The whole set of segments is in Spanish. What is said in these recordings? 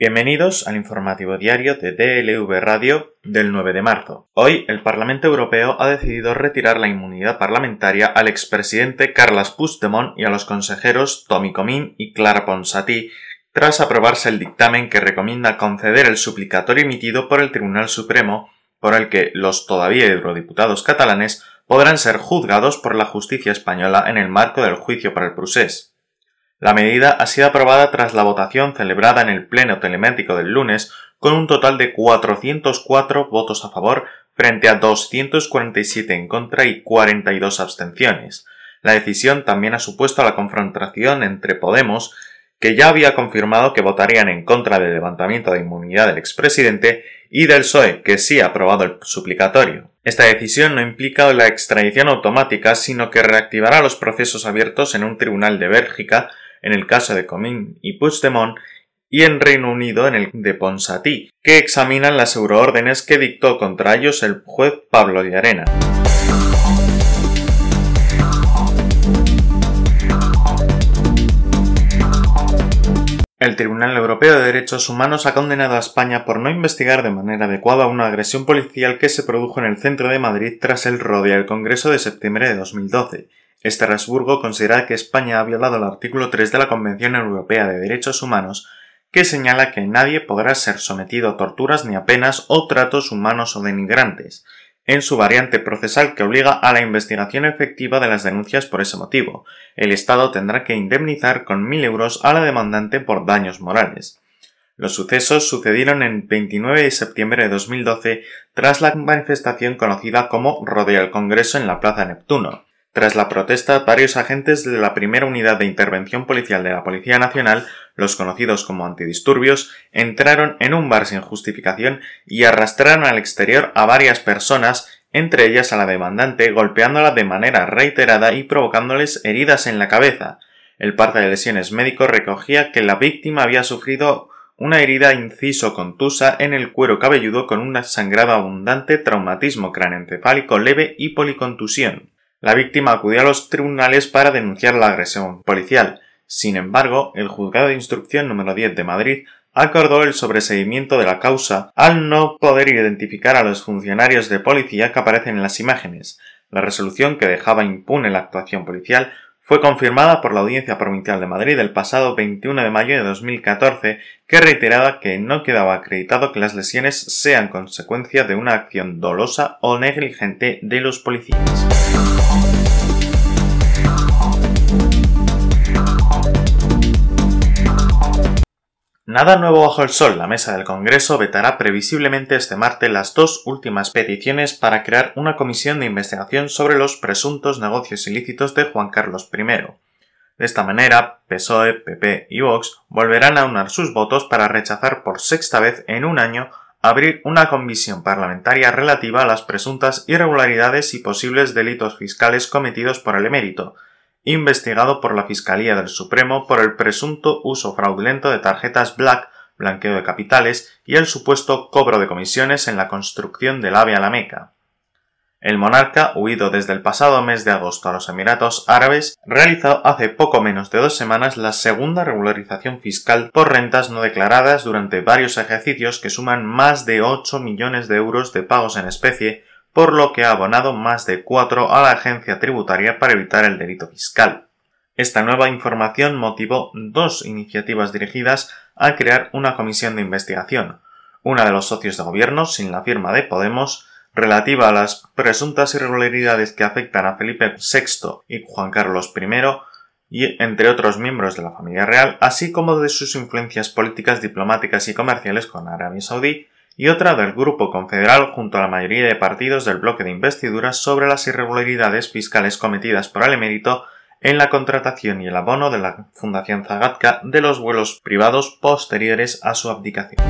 Bienvenidos al informativo diario de DLV Radio del 9 de marzo. Hoy el Parlamento Europeo ha decidido retirar la inmunidad parlamentaria al expresidente Carles Puigdemont y a los consejeros Tommy Comín y Clara Ponsatí tras aprobarse el dictamen que recomienda conceder el suplicatorio emitido por el Tribunal Supremo por el que los todavía eurodiputados catalanes podrán ser juzgados por la justicia española en el marco del juicio para el procés. La medida ha sido aprobada tras la votación celebrada en el Pleno Telemático del lunes con un total de 404 votos a favor frente a 247 en contra y 42 abstenciones. La decisión también ha supuesto la confrontación entre Podemos, que ya había confirmado que votarían en contra del levantamiento de inmunidad del expresidente, y del PSOE, que sí ha aprobado el suplicatorio. Esta decisión no implica la extradición automática, sino que reactivará los procesos abiertos en un tribunal de Bélgica en el caso de Comín y Puigdemont, y en Reino Unido en el de Ponsatí, que examinan las euroórdenes que dictó contra ellos el juez Pablo Llarena. El Tribunal Europeo de Derechos Humanos ha condenado a España por no investigar de manera adecuada una agresión policial que se produjo en el centro de Madrid tras el rodeo del Congreso de septiembre de 2012, Estrasburgo considera que España ha violado el artículo 3 de la Convención Europea de Derechos Humanos, que señala que nadie podrá ser sometido a torturas ni a penas o tratos humanos o denigrantes, en su variante procesal que obliga a la investigación efectiva de las denuncias por ese motivo. El Estado tendrá que indemnizar con mil euros a la demandante por daños morales. Los sucesos sucedieron el 29 de septiembre de 2012 tras la manifestación conocida como Rodea el Congreso en la Plaza Neptuno. Tras la protesta, varios agentes de la primera unidad de intervención policial de la Policía Nacional, los conocidos como antidisturbios, entraron en un bar sin justificación y arrastraron al exterior a varias personas, entre ellas a la demandante, golpeándola de manera reiterada y provocándoles heridas en la cabeza. El parte de lesiones médico recogía que la víctima había sufrido una herida inciso contusa en el cuero cabelludo con un sangrado abundante, traumatismo craneoencefálico leve y policontusión. La víctima acudió a los tribunales para denunciar la agresión policial. Sin embargo, el juzgado de instrucción número 10 de Madrid acordó el sobreseimiento de la causa al no poder identificar a los funcionarios de policía que aparecen en las imágenes. La resolución que dejaba impune la actuación policial fue confirmada por la Audiencia Provincial de Madrid el pasado 21 de mayo de 2014, que reiteraba que no quedaba acreditado que las lesiones sean consecuencia de una acción dolosa o negligente de los policías. Nada nuevo bajo el sol. La mesa del Congreso vetará previsiblemente este martes las dos últimas peticiones para crear una comisión de investigación sobre los presuntos negocios ilícitos de Juan Carlos I. De esta manera, PSOE, PP y Vox volverán a unar sus votos para rechazar por sexta vez en un año abrir una comisión parlamentaria relativa a las presuntas irregularidades y posibles delitos fiscales cometidos por el emérito, investigado por la Fiscalía del Supremo por el presunto uso fraudulento de tarjetas Black, blanqueo de capitales y el supuesto cobro de comisiones en la construcción del AVE a la Meca. El monarca, huido desde el pasado mes de agosto a los Emiratos Árabes, realizó hace poco menos de dos semanas la segunda regularización fiscal por rentas no declaradas durante varios ejercicios que suman más de 8 millones de euros de pagos en especie por lo que ha abonado más de cuatro a la agencia tributaria para evitar el delito fiscal. Esta nueva información motivó dos iniciativas dirigidas a crear una comisión de investigación, una de los socios de gobierno, sin la firma de Podemos, relativa a las presuntas irregularidades que afectan a Felipe VI y Juan Carlos I, y entre otros miembros de la familia real, así como de sus influencias políticas, diplomáticas y comerciales con Arabia Saudí, y otra del Grupo Confederal junto a la mayoría de partidos del bloque de investiduras sobre las irregularidades fiscales cometidas por el emérito en la contratación y el abono de la Fundación Zagatka de los vuelos privados posteriores a su abdicación.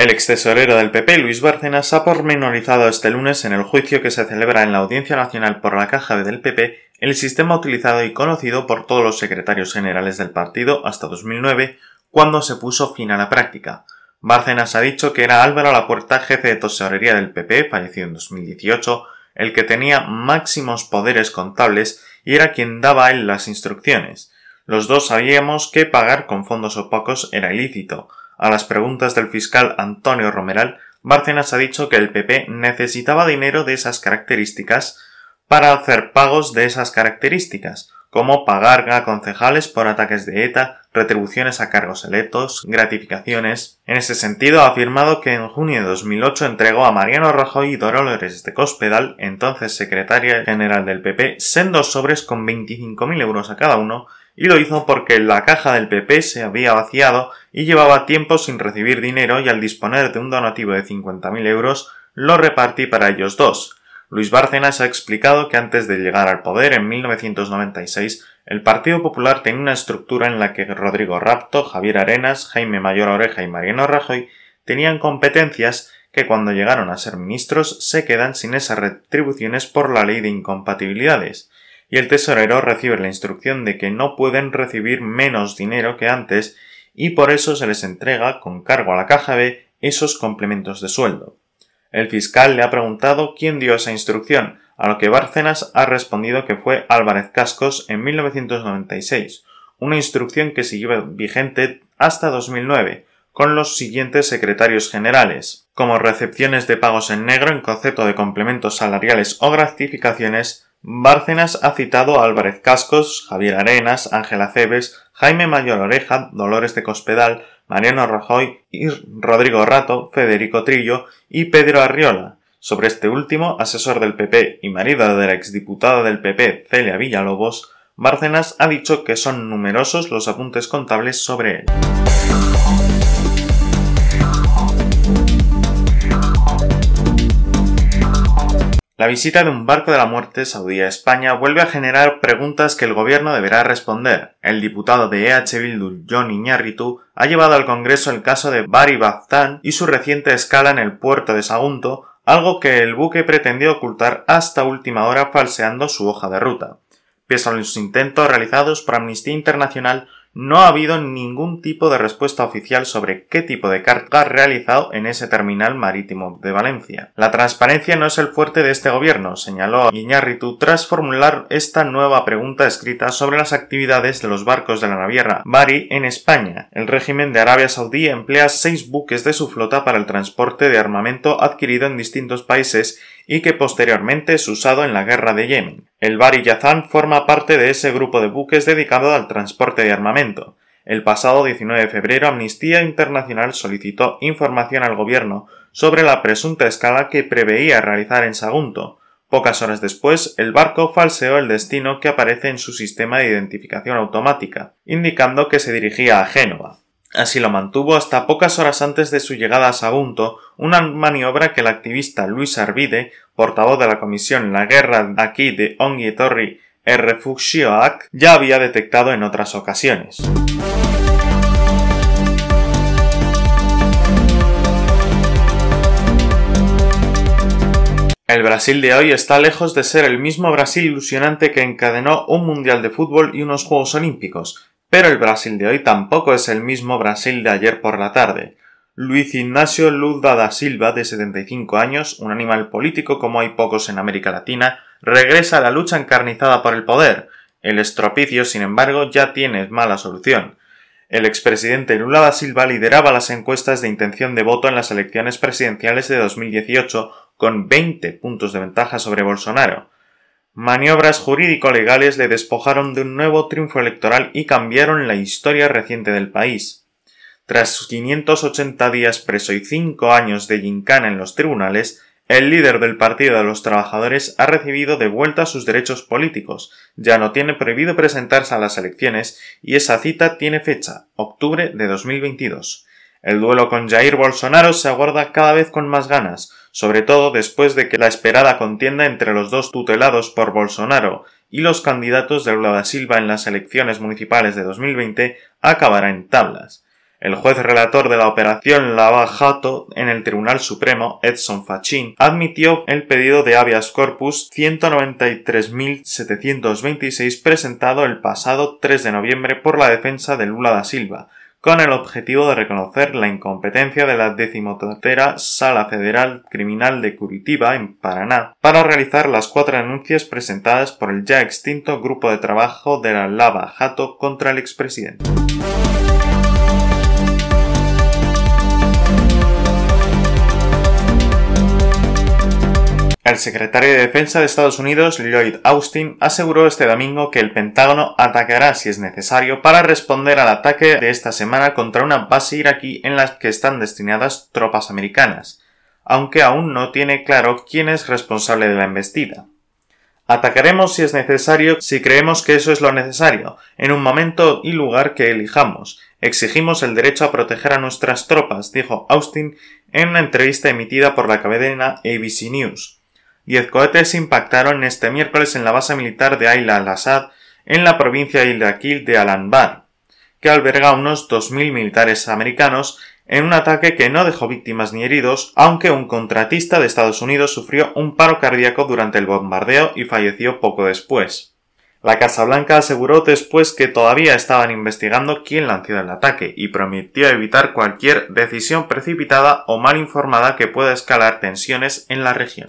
El excesorero del PP, Luis Bárcenas, ha pormenorizado este lunes en el juicio que se celebra en la Audiencia Nacional por la Caja del PP el sistema utilizado y conocido por todos los secretarios generales del partido hasta 2009, cuando se puso fin a la práctica. Bárcenas ha dicho que era Álvaro Lapuerta, jefe de tesorería del PP, fallecido en 2018, el que tenía máximos poderes contables y era quien daba él las instrucciones. Los dos sabíamos que pagar con fondos opacos era ilícito, a las preguntas del fiscal Antonio Romeral, Bárcenas ha dicho que el PP necesitaba dinero de esas características para hacer pagos de esas características, como pagar a concejales por ataques de ETA, retribuciones a cargos electos, gratificaciones. En ese sentido, ha afirmado que en junio de 2008 entregó a Mariano Rajoy y Dolores de Cospedal, entonces secretaria general del PP, sendos sobres con 25.000 euros a cada uno y lo hizo porque la caja del PP se había vaciado y llevaba tiempo sin recibir dinero y al disponer de un donativo de 50.000 euros lo repartí para ellos dos. Luis Bárcenas ha explicado que antes de llegar al poder en 1996 el Partido Popular tenía una estructura en la que Rodrigo Rapto, Javier Arenas, Jaime Mayor Oreja y Mariano Rajoy tenían competencias que cuando llegaron a ser ministros se quedan sin esas retribuciones por la ley de incompatibilidades y el tesorero recibe la instrucción de que no pueden recibir menos dinero que antes y por eso se les entrega con cargo a la caja B esos complementos de sueldo. El fiscal le ha preguntado quién dio esa instrucción, a lo que Bárcenas ha respondido que fue Álvarez Cascos en 1996, una instrucción que siguió vigente hasta 2009, con los siguientes secretarios generales, como recepciones de pagos en negro en concepto de complementos salariales o gratificaciones, Bárcenas ha citado a Álvarez Cascos, Javier Arenas, Ángela Cebes, Jaime Mayor Oreja, Dolores de Cospedal, Mariano Rajoy Rodrigo Rato, Federico Trillo y Pedro Arriola. Sobre este último, asesor del PP y marido de la exdiputada del PP Celia Villalobos, Bárcenas ha dicho que son numerosos los apuntes contables sobre él. La visita de un barco de la muerte saudí a España vuelve a generar preguntas que el gobierno deberá responder. El diputado de EH Bildu, John Iñárritu, ha llevado al Congreso el caso de Bari Baztán y su reciente escala en el puerto de Sagunto, algo que el buque pretendió ocultar hasta última hora falseando su hoja de ruta. Pese a los intentos realizados por Amnistía Internacional no ha habido ningún tipo de respuesta oficial sobre qué tipo de carga ha realizado en ese terminal marítimo de Valencia. La transparencia no es el fuerte de este gobierno, señaló Iñárritu tras formular esta nueva pregunta escrita sobre las actividades de los barcos de la naviera Bari en España. El régimen de Arabia Saudí emplea seis buques de su flota para el transporte de armamento adquirido en distintos países y que posteriormente es usado en la guerra de Yemen. El Bari Yazán forma parte de ese grupo de buques dedicado al transporte de armamento. El pasado 19 de febrero Amnistía Internacional solicitó información al gobierno sobre la presunta escala que preveía realizar en Sagunto. Pocas horas después, el barco falseó el destino que aparece en su sistema de identificación automática, indicando que se dirigía a Génova. Así lo mantuvo hasta pocas horas antes de su llegada a Sagunto, una maniobra que el activista Luis Arvide, portavoz de la Comisión La Guerra aquí de Ongi Torri e Refugioac, ya había detectado en otras ocasiones. El Brasil de hoy está lejos de ser el mismo Brasil ilusionante que encadenó un Mundial de Fútbol y unos Juegos Olímpicos. Pero el Brasil de hoy tampoco es el mismo Brasil de ayer por la tarde. Luis Ignacio Lula da Silva, de 75 años, un animal político como hay pocos en América Latina, regresa a la lucha encarnizada por el poder. El estropicio, sin embargo, ya tiene mala solución. El expresidente Lula da Silva lideraba las encuestas de intención de voto en las elecciones presidenciales de 2018 con 20 puntos de ventaja sobre Bolsonaro. Maniobras jurídico-legales le despojaron de un nuevo triunfo electoral y cambiaron la historia reciente del país. Tras 580 días preso y 5 años de gincana en los tribunales, el líder del Partido de los Trabajadores ha recibido de vuelta sus derechos políticos, ya no tiene prohibido presentarse a las elecciones y esa cita tiene fecha, octubre de 2022. El duelo con Jair Bolsonaro se aguarda cada vez con más ganas, sobre todo después de que la esperada contienda entre los dos tutelados por Bolsonaro y los candidatos de Lula da Silva en las elecciones municipales de 2020 acabará en tablas. El juez relator de la operación Lava Jato en el Tribunal Supremo, Edson Fachin, admitió el pedido de habeas corpus 193.726 presentado el pasado 3 de noviembre por la defensa de Lula da Silva, con el objetivo de reconocer la incompetencia de la decimotercera Sala Federal Criminal de Curitiba, en Paraná, para realizar las cuatro denuncias presentadas por el ya extinto Grupo de Trabajo de la Lava Jato contra el expresidente. El secretario de Defensa de Estados Unidos, Lloyd Austin, aseguró este domingo que el Pentágono atacará si es necesario para responder al ataque de esta semana contra una base iraquí en la que están destinadas tropas americanas, aunque aún no tiene claro quién es responsable de la embestida. Atacaremos si es necesario, si creemos que eso es lo necesario, en un momento y lugar que elijamos. Exigimos el derecho a proteger a nuestras tropas, dijo Austin en una entrevista emitida por la cadena ABC News Diez cohetes impactaron este miércoles en la base militar de Ayla al-Assad, en la provincia iraquí de Al-Anbar, que alberga unos 2.000 militares americanos en un ataque que no dejó víctimas ni heridos, aunque un contratista de Estados Unidos sufrió un paro cardíaco durante el bombardeo y falleció poco después. La Casa Blanca aseguró después que todavía estaban investigando quién lanzó el ataque y prometió evitar cualquier decisión precipitada o mal informada que pueda escalar tensiones en la región.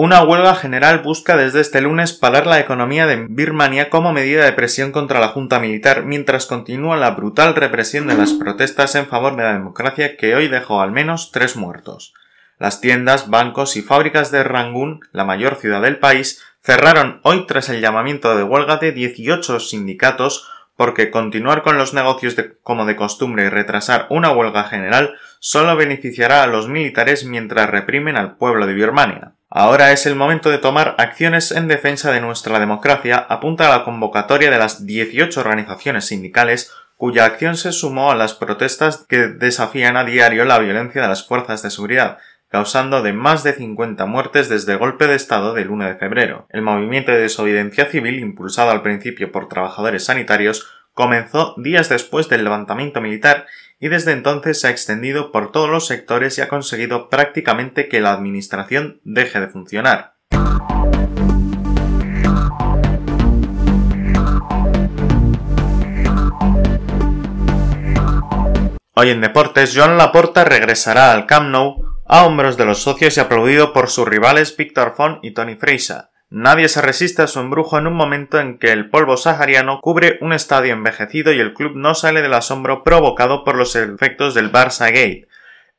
Una huelga general busca desde este lunes parar la economía de Birmania como medida de presión contra la junta militar, mientras continúa la brutal represión de las protestas en favor de la democracia que hoy dejó al menos tres muertos. Las tiendas, bancos y fábricas de Rangún, la mayor ciudad del país, cerraron hoy tras el llamamiento de huelga de 18 sindicatos porque continuar con los negocios como de costumbre y retrasar una huelga general solo beneficiará a los militares mientras reprimen al pueblo de Birmania. Ahora es el momento de tomar acciones en defensa de nuestra democracia, apunta a la convocatoria de las 18 organizaciones sindicales cuya acción se sumó a las protestas que desafían a diario la violencia de las fuerzas de seguridad, causando de más de 50 muertes desde el golpe de Estado del 1 de febrero. El movimiento de desobediencia civil, impulsado al principio por trabajadores sanitarios, comenzó días después del levantamiento militar y desde entonces se ha extendido por todos los sectores y ha conseguido prácticamente que la administración deje de funcionar. Hoy en deportes, Joan Laporta regresará al Camp Nou a hombros de los socios y aplaudido por sus rivales Víctor Font y Tony Fraser. Nadie se resiste a su embrujo en un momento en que el polvo sahariano cubre un estadio envejecido y el club no sale del asombro provocado por los efectos del Barça Gate.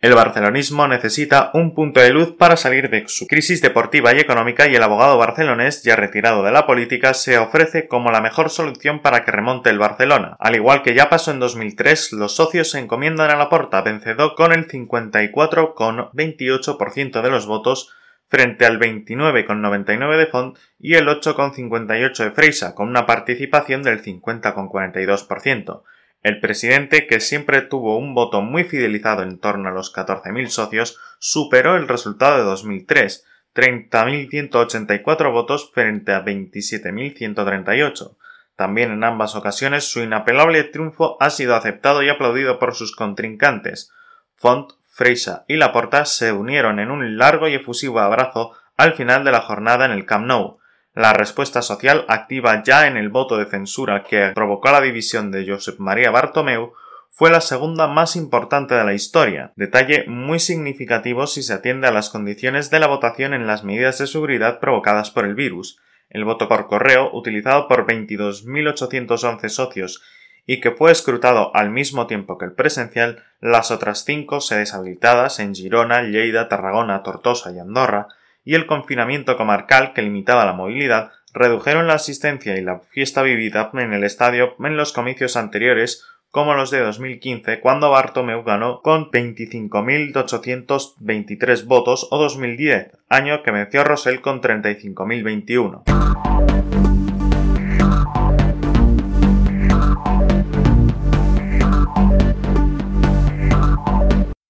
El barcelonismo necesita un punto de luz para salir de su crisis deportiva y económica y el abogado barcelonés, ya retirado de la política, se ofrece como la mejor solución para que remonte el Barcelona. Al igual que ya pasó en 2003, los socios se encomiendan a la porta, vencedor con el 54,28% de los votos frente al 29,99 de Font y el 8,58 de Freisa, con una participación del 50,42%. El presidente, que siempre tuvo un voto muy fidelizado en torno a los 14.000 socios, superó el resultado de 2003, 30.184 votos frente a 27.138. También en ambas ocasiones su inapelable triunfo ha sido aceptado y aplaudido por sus contrincantes. Font Freisa y Laporta se unieron en un largo y efusivo abrazo al final de la jornada en el Camp Nou. La respuesta social activa ya en el voto de censura que provocó la división de Josep María Bartomeu fue la segunda más importante de la historia, detalle muy significativo si se atiende a las condiciones de la votación en las medidas de seguridad provocadas por el virus. El voto por correo, utilizado por 22.811 socios y que fue escrutado al mismo tiempo que el presencial, las otras cinco sedes habilitadas en Girona, Lleida, Tarragona, Tortosa y Andorra, y el confinamiento comarcal que limitaba la movilidad redujeron la asistencia y la fiesta vivida en el estadio en los comicios anteriores como los de 2015 cuando Bartomeu ganó con 25.823 votos o 2010, año que venció Rosell con 35.021.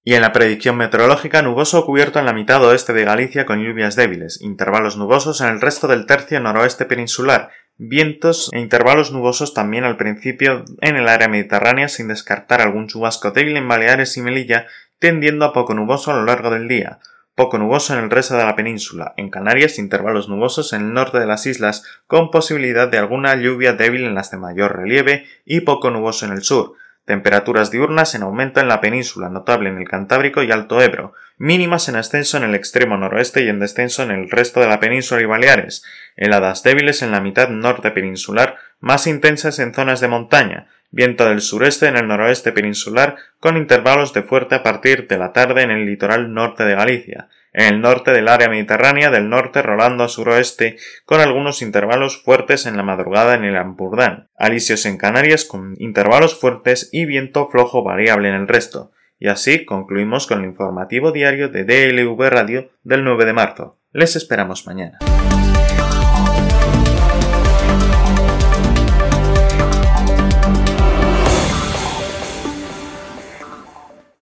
Y en la predicción meteorológica, nuboso cubierto en la mitad oeste de Galicia con lluvias débiles, intervalos nubosos en el resto del tercio noroeste peninsular, vientos e intervalos nubosos también al principio en el área mediterránea sin descartar algún chubasco débil en Baleares y Melilla, tendiendo a poco nuboso a lo largo del día, poco nuboso en el resto de la península, en Canarias intervalos nubosos en el norte de las islas con posibilidad de alguna lluvia débil en las de mayor relieve y poco nuboso en el sur, Temperaturas diurnas en aumento en la península, notable en el Cantábrico y Alto Ebro, mínimas en ascenso en el extremo noroeste y en descenso en el resto de la península y Baleares, heladas débiles en la mitad norte peninsular, más intensas en zonas de montaña, viento del sureste en el noroeste peninsular con intervalos de fuerte a partir de la tarde en el litoral norte de Galicia, en el norte del área mediterránea, del norte rolando a suroeste, con algunos intervalos fuertes en la madrugada en el Ampurdán, alisios en Canarias con intervalos fuertes y viento flojo variable en el resto. Y así concluimos con el informativo diario de DLV Radio del 9 de marzo. Les esperamos mañana.